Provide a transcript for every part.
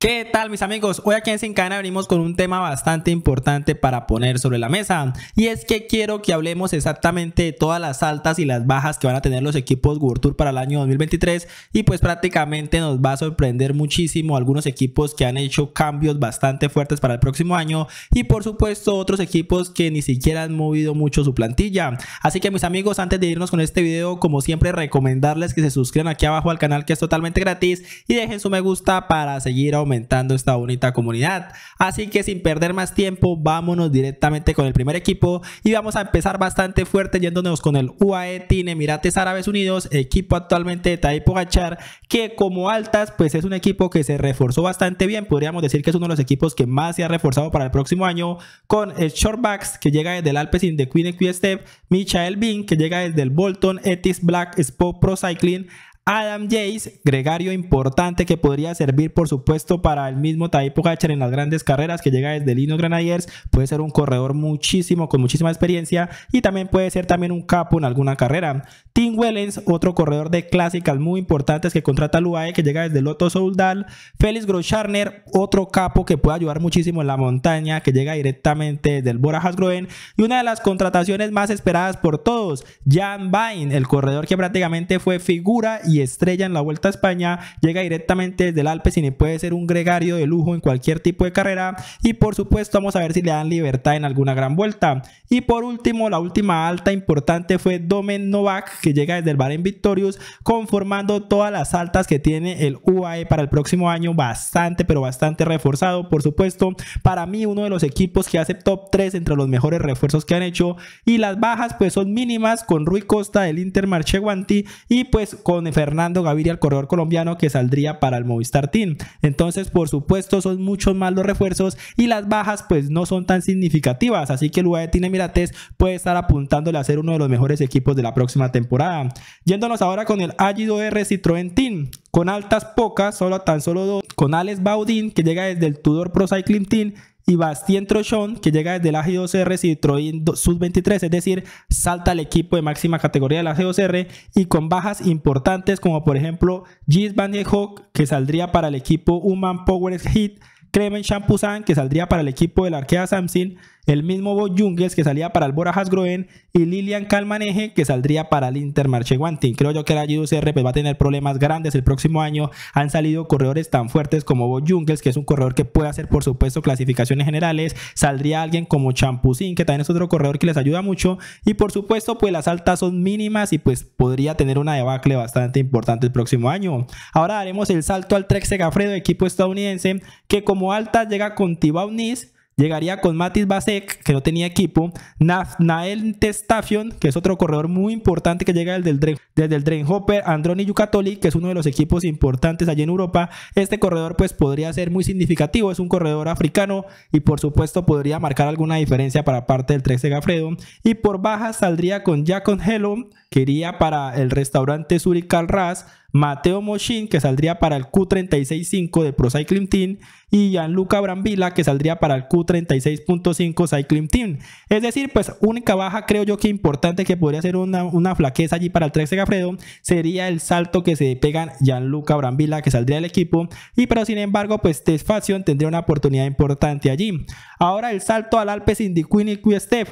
¿Qué tal mis amigos? Hoy aquí en Sin Cadena venimos con un tema bastante importante para poner sobre la mesa y es que quiero que hablemos exactamente de todas las altas y las bajas que van a tener los equipos World para el año 2023 y pues prácticamente nos va a sorprender muchísimo algunos equipos que han hecho cambios bastante fuertes para el próximo año y por supuesto otros equipos que ni siquiera han movido mucho su plantilla. Así que mis amigos antes de irnos con este video como siempre recomendarles que se suscriban aquí abajo al canal que es totalmente gratis y dejen su me gusta para seguir aumentando esta bonita comunidad. Así que sin perder más tiempo, vámonos directamente con el primer equipo y vamos a empezar bastante fuerte yéndonos con el UAE Team Emirates Árabes Unidos, equipo actualmente de Taipo Gachar, que como altas, pues es un equipo que se reforzó bastante bien. Podríamos decir que es uno de los equipos que más se ha reforzado para el próximo año con el Shortbacks, que llega desde el Alpecin de Queen Step, Michael Bean, que llega desde el Bolton, Etis Black, Spo Pro Cycling, Adam Jace, gregario importante que podría servir por supuesto para el mismo Taipo en las grandes carreras que llega desde Lino Granadiers, puede ser un corredor muchísimo con muchísima experiencia y también puede ser también un capo en alguna carrera. Tim Wellens, otro corredor de clásicas muy importantes que contrata al e, que llega desde Lotto Soudal, Félix Groscharner, otro capo que puede ayudar muchísimo en la montaña que llega directamente del el Groen y una de las contrataciones más esperadas por todos, Jan Bain, el corredor que prácticamente fue figura y estrella en la Vuelta a España, llega directamente desde el Alpecin y puede ser un gregario de lujo en cualquier tipo de carrera y por supuesto vamos a ver si le dan libertad en alguna gran vuelta. Y por último, la última alta importante fue Domen Novak que llega desde el en Victorious conformando todas las altas que tiene el UAE para el próximo año, bastante pero bastante reforzado, por supuesto, para mí uno de los equipos que hace top 3 entre los mejores refuerzos que han hecho y las bajas pues son mínimas con Rui Costa del Inter Guanti y pues con Fernando Gaviria, el corredor colombiano que saldría para el Movistar Team. Entonces, por supuesto, son muchos más los refuerzos y las bajas pues no son tan significativas, así que el UAE Team Emirates puede estar apuntándole a ser uno de los mejores equipos de la próxima temporada. Yéndonos ahora con el 2 R Citroën Team, con altas pocas, solo tan solo dos, con Alex Baudin que llega desde el Tudor Pro Cycling Team y Bastien Trochon, que llega desde la G2R Citroën Sub-23, es decir, salta al equipo de máxima categoría de la G2R y con bajas importantes como por ejemplo Gis Van Hawk, que saldría para el equipo Human Power Hit, Kremen Champusan, que saldría para el equipo de la Arkea Samsung, el mismo Bo Jungles que salía para el Borajas Groen y Lilian Calmaneje que saldría para el Inter Marcheguantin. Creo yo que la 2 CRP va a tener problemas grandes el próximo año. Han salido corredores tan fuertes como Bo Jungles, que es un corredor que puede hacer por supuesto clasificaciones generales. Saldría alguien como Champusín, que también es otro corredor que les ayuda mucho. Y por supuesto, pues las altas son mínimas y pues podría tener una debacle bastante importante el próximo año. Ahora haremos el salto al Trek Segafredo, equipo estadounidense, que como alta llega con Tibau Nis Llegaría con Matis Basek, que no tenía equipo, Nael Testafion, que es otro corredor muy importante que llega desde el, Dren, Hopper, Androni Yucatoli, que es uno de los equipos importantes allí en Europa. Este corredor pues podría ser muy significativo, es un corredor africano y por supuesto podría marcar alguna diferencia para parte del de Gafredo. Y por baja saldría con Jacon Hello, que iría para el restaurante Zurich Ras Mateo Moshin, que saldría para el Q36.5 de Pro Cycling Team, y Gianluca Brambila, que saldría para el Q36.5 Cycling Team. Es decir, pues única baja creo yo que importante que podría ser una, una flaqueza allí para el Trek Segafredo sería el salto que se pegan Gianluca Brambila, que saldría del equipo, y pero sin embargo, pues Fashion tendría una oportunidad importante allí. Ahora el salto al Alpes Indiquini y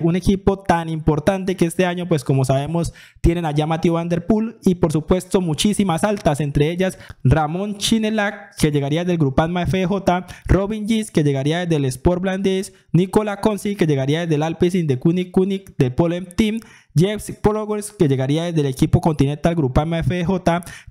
un equipo tan importante que este año, pues como sabemos, tienen allá Matthew Van Der y por supuesto muchísimas entre ellas Ramón Chinelac, que llegaría del Grupama FJ, Robin Gis, que llegaría desde el Sport Blandés, Nicola Consi, que llegaría desde el Alpecin de Kunik Kunik de Polem Team, Jeff Pologers, que llegaría desde el equipo Continental Grupama mfj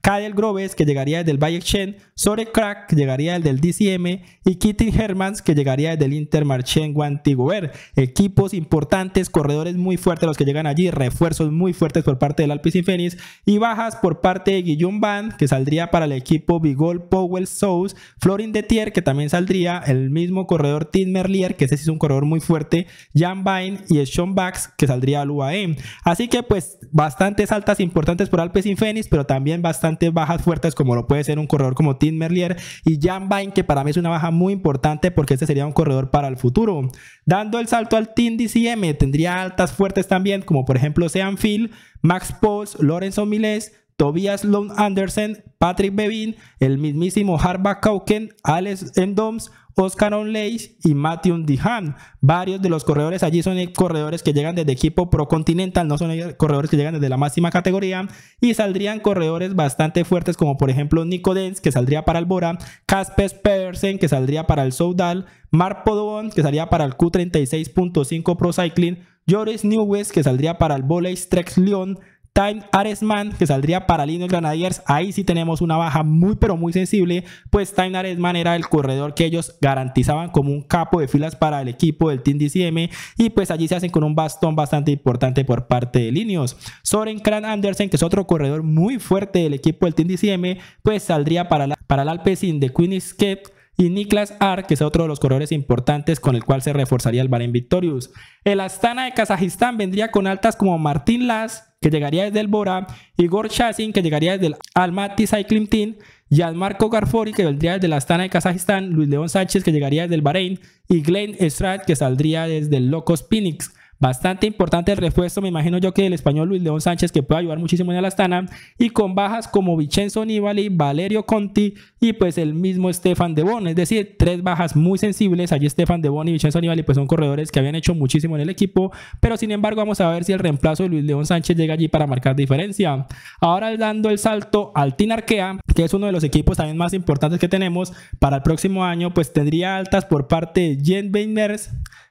Kyle Groves, que llegaría desde el Bayek Chen, Sore Crack, que llegaría desde el DCM, y Kitty Hermans, que llegaría desde el Inter en ver Equipos importantes, corredores muy fuertes los que llegan allí, refuerzos muy fuertes por parte del Alpis Fénix, y bajas por parte de Guillaume Van, que saldría para el equipo Bigol Powell Souls, Florin Detier, que también saldría, el mismo corredor Tim Merlier, que ese sí es un corredor muy fuerte, Jan Vine y Sean Bax, que saldría al UAM. E. Así que pues bastantes altas importantes por Alpes Fénix, pero también bastantes bajas fuertes como lo puede ser un corredor como Tim Merlier y Jan Bain, que para mí es una baja muy importante porque este sería un corredor para el futuro. Dando el salto al Team DCM, tendría altas fuertes también como por ejemplo Sean Phil, Max Post, Lorenzo Miles, Tobias Lund Andersen, Patrick Bevin, el mismísimo Harbaugh Kauken, Alex Endoms, Oscar Onleis y Matthew Dihan. Varios de los corredores allí son corredores que llegan desde equipo Pro Continental, no son corredores que llegan desde la máxima categoría. Y saldrían corredores bastante fuertes, como por ejemplo Nico Denz que saldría para el Bora, Caspes Pedersen, que saldría para el Soudal, Mark Podobon, que saldría para el Q36.5 Pro Cycling, Joris Newes, que saldría para el Voley Trek Lyon, Time Aresman, que saldría para Linux Granadiers, ahí sí tenemos una baja muy pero muy sensible, pues Time Aresman era el corredor que ellos garantizaban como un capo de filas para el equipo del Team DCM y pues allí se hacen con un bastón bastante importante por parte de Linux. Soren Kran Andersen, que es otro corredor muy fuerte del equipo del Team DCM, pues saldría para, para el Alpecin de Queen Escape y Niklas Ar, que es otro de los corredores importantes con el cual se reforzaría el Bahrain Victorious. El Astana de Kazajistán vendría con altas como Martín Las, que llegaría desde el Bora, Igor Chassin, que llegaría desde el Almaty Cycling Team, Marco Garfori, que vendría desde la Astana de Kazajistán, Luis León Sánchez, que llegaría desde el Bahrein, y Glenn Stratt, que saldría desde el Locos Phoenix. Bastante importante el refuerzo, me imagino yo que el español Luis León Sánchez, que puede ayudar muchísimo en Alastana, y con bajas como Vincenzo Nibali, Valerio Conti y pues el mismo Stefan Bon es decir, tres bajas muy sensibles, allí Stefan Bon y Vincenzo Nibali pues son corredores que habían hecho muchísimo en el equipo, pero sin embargo vamos a ver si el reemplazo de Luis León Sánchez llega allí para marcar diferencia. Ahora dando el salto al Tinarquea, que es uno de los equipos también más importantes que tenemos para el próximo año, pues tendría altas por parte de Jen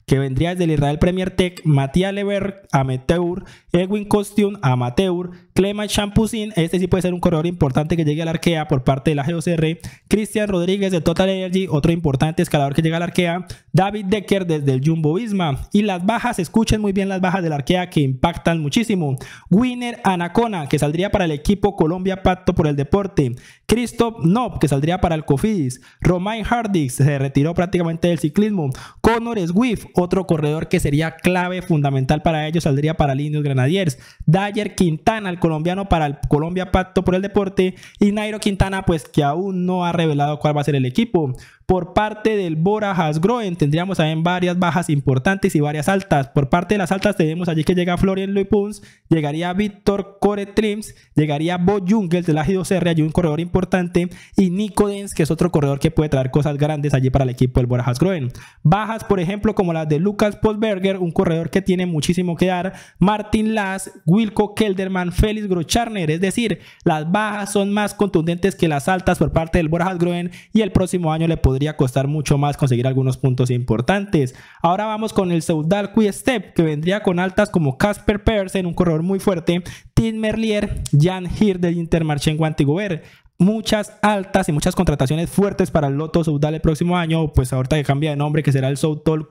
que vendría desde el Israel Premier Tech, Matías Lever, Amateur, Edwin Costium, Amateur, Clement Champusin, este sí puede ser un corredor importante que llegue la arquea por parte de la GOCR. Cristian Rodríguez de Total Energy, otro importante escalador que llega la arquea. David Decker desde el Jumbo Visma. Y las bajas, escuchen muy bien las bajas de la arquea que impactan muchísimo. Winner Anacona, que saldría para el equipo Colombia Pacto por el Deporte. Christoph no que saldría para el Cofidis. Romain Hardix, se retiró prácticamente del ciclismo. Connor Swift, otro corredor que sería clave, fundamental para ellos, saldría para Linus Grenadiers. Dyer Quintana, el colombiano para el Colombia Pacto por el Deporte y Nairo Quintana pues que aún no ha revelado cuál va a ser el equipo. Por parte del Borajas Groen tendríamos también varias bajas importantes y varias altas. Por parte de las altas tenemos allí que llega Florian Luipuns, llegaría Víctor Core Trims, llegaría Bo Jungels del Ágido 2 allí un corredor importante, y Nico Dens, que es otro corredor que puede traer cosas grandes allí para el equipo del Borajas Groen, Bajas, por ejemplo, como las de Lucas Postberger, un corredor que tiene muchísimo que dar, Martin Las Wilco Kelderman, Félix Grocharner, es decir, las bajas son más contundentes que las altas por parte del Borajas Groen y el próximo año le podemos podría costar mucho más conseguir algunos puntos importantes. Ahora vamos con el Seudal Step, que vendría con altas como Casper en un corredor muy fuerte, Tim Merlier, Jan Hir del Intermarché Guantiguer, muchas altas y muchas contrataciones fuertes para el Loto Soudal el próximo año, pues ahorita que cambia de nombre, que será el Soudal,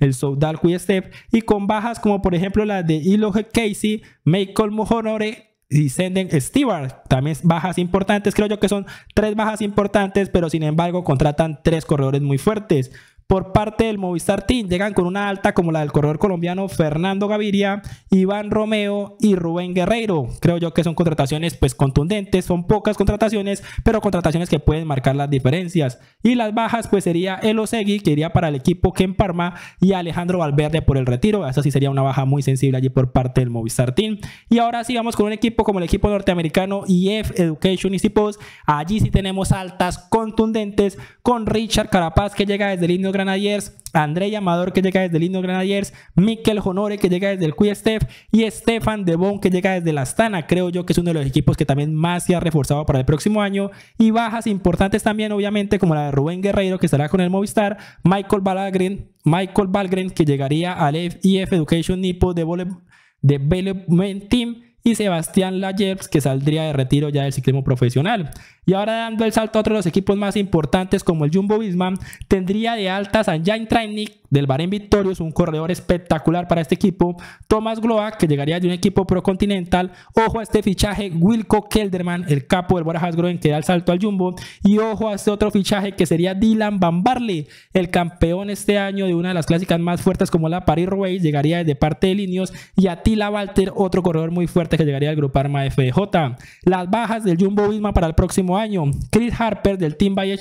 el Step, y con bajas como por ejemplo la de Ilo Casey, Michael Mojonore, y Senden Stewart, también bajas importantes, creo yo que son tres bajas importantes, pero sin embargo contratan tres corredores muy fuertes. Por parte del Movistar Team llegan con una alta como la del corredor colombiano Fernando Gaviria, Iván Romeo y Rubén Guerreiro. Creo yo que son contrataciones pues contundentes, son pocas contrataciones, pero contrataciones que pueden marcar las diferencias. Y las bajas pues sería El Osegui que iría para el equipo Ken Parma y Alejandro Valverde por el retiro. Esa sí sería una baja muy sensible allí por parte del Movistar Team. Y ahora sí vamos con un equipo como el equipo norteamericano EF Education y CIPOS Allí sí tenemos altas contundentes con Richard Carapaz que llega desde el Granadiers, Andre Amador que llega desde el Indio Granadiers, Mikel Honore que llega desde el Steph y Stefan Devon que llega desde la Astana, creo yo que es uno de los equipos que también más se ha reforzado para el próximo año y bajas importantes también obviamente como la de Rubén Guerreiro que estará con el Movistar, Michael Balagren, Michael Balgren que llegaría al IF e Education Nipo de Development Team y Sebastián Layers, que saldría de retiro ya del ciclismo profesional. Y ahora dando el salto a otros de los equipos más importantes como el Jumbo Visma, tendría de altas a Jan Trainik, del Bahrein victorios un corredor espectacular para este equipo. Thomas Gloa, que llegaría de un equipo pro continental Ojo a este fichaje, Wilco Kelderman, el capo del Borajas Groen, que da el salto al Jumbo. Y ojo a este otro fichaje que sería Dylan Van Barley, el campeón este año de una de las clásicas más fuertes como la Paris Roubaix, llegaría desde parte de Linios. Y Attila Walter, otro corredor muy fuerte que llegaría del Grupo Arma FDJ. Las bajas del Jumbo Visma para el próximo año. Chris Harper del Team Valle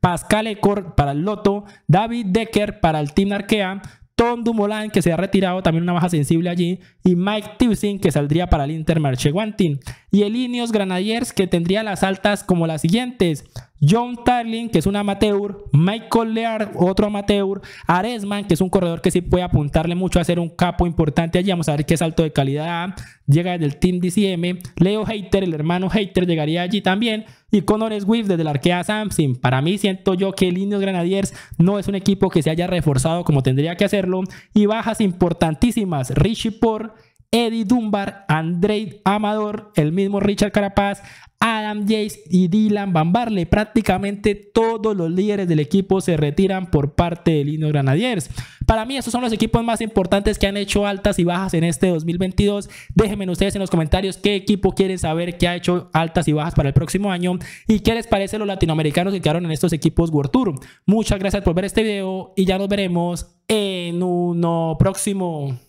Pascal Ecor para el Loto, David Decker para el Team Arkea, Tom Dumoulin, que se ha retirado, también una baja sensible allí, y Mike Tibsin, que saldría para el Inter Marcheguantin y el Ineos Granadiers que tendría las altas como las siguientes. John Tarling que es un amateur, Michael Lear, otro amateur, Aresman, que es un corredor que sí puede apuntarle mucho a ser un capo importante allí, vamos a ver qué salto de calidad llega desde el Team DCM, Leo Hater, el hermano Hater, llegaría allí también, y Conor Swift desde la arquea Samsung. Para mí siento yo que el Ineos Granadiers no es un equipo que se haya reforzado como tendría que hacerlo, y bajas importantísimas, Richie Por, Eddie Dunbar, Andrei Amador, el mismo Richard Carapaz, Adam Jace y Dylan Bambarle. Prácticamente todos los líderes del equipo se retiran por parte de Lino Granadiers. Para mí, estos son los equipos más importantes que han hecho altas y bajas en este 2022. Déjenme ustedes en los comentarios qué equipo quieren saber que ha hecho altas y bajas para el próximo año y qué les parece los latinoamericanos que quedaron en estos equipos World Tour. Muchas gracias por ver este video y ya nos veremos en uno próximo.